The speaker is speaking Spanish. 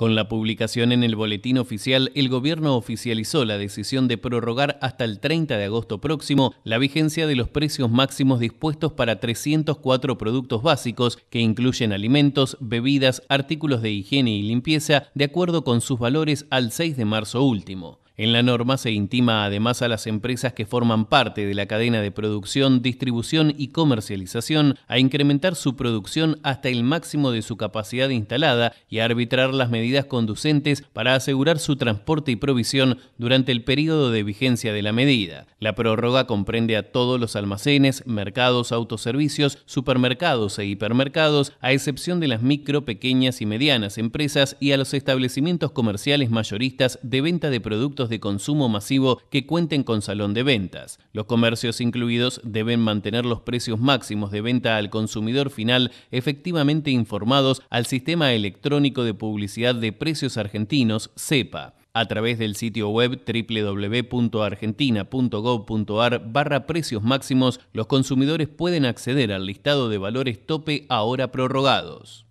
Con la publicación en el Boletín Oficial, el gobierno oficializó la decisión de prorrogar hasta el 30 de agosto próximo la vigencia de los precios máximos dispuestos para 304 productos básicos que incluyen alimentos, bebidas, artículos de higiene y limpieza, de acuerdo con sus valores al 6 de marzo último. En la norma se intima además a las empresas que forman parte de la cadena de producción, distribución y comercialización a incrementar su producción hasta el máximo de su capacidad instalada y a arbitrar las medidas conducentes para asegurar su transporte y provisión durante el periodo de vigencia de la medida. La prórroga comprende a todos los almacenes, mercados, autoservicios, supermercados e hipermercados, a excepción de las micro, pequeñas y medianas empresas y a los establecimientos comerciales mayoristas de venta de productos de consumo masivo que cuenten con salón de ventas. Los comercios incluidos deben mantener los precios máximos de venta al consumidor final efectivamente informados al Sistema Electrónico de Publicidad de Precios Argentinos, CEPA a través del sitio web www.argentina.gov.ar barra precios máximos, los consumidores pueden acceder al listado de valores tope ahora prorrogados.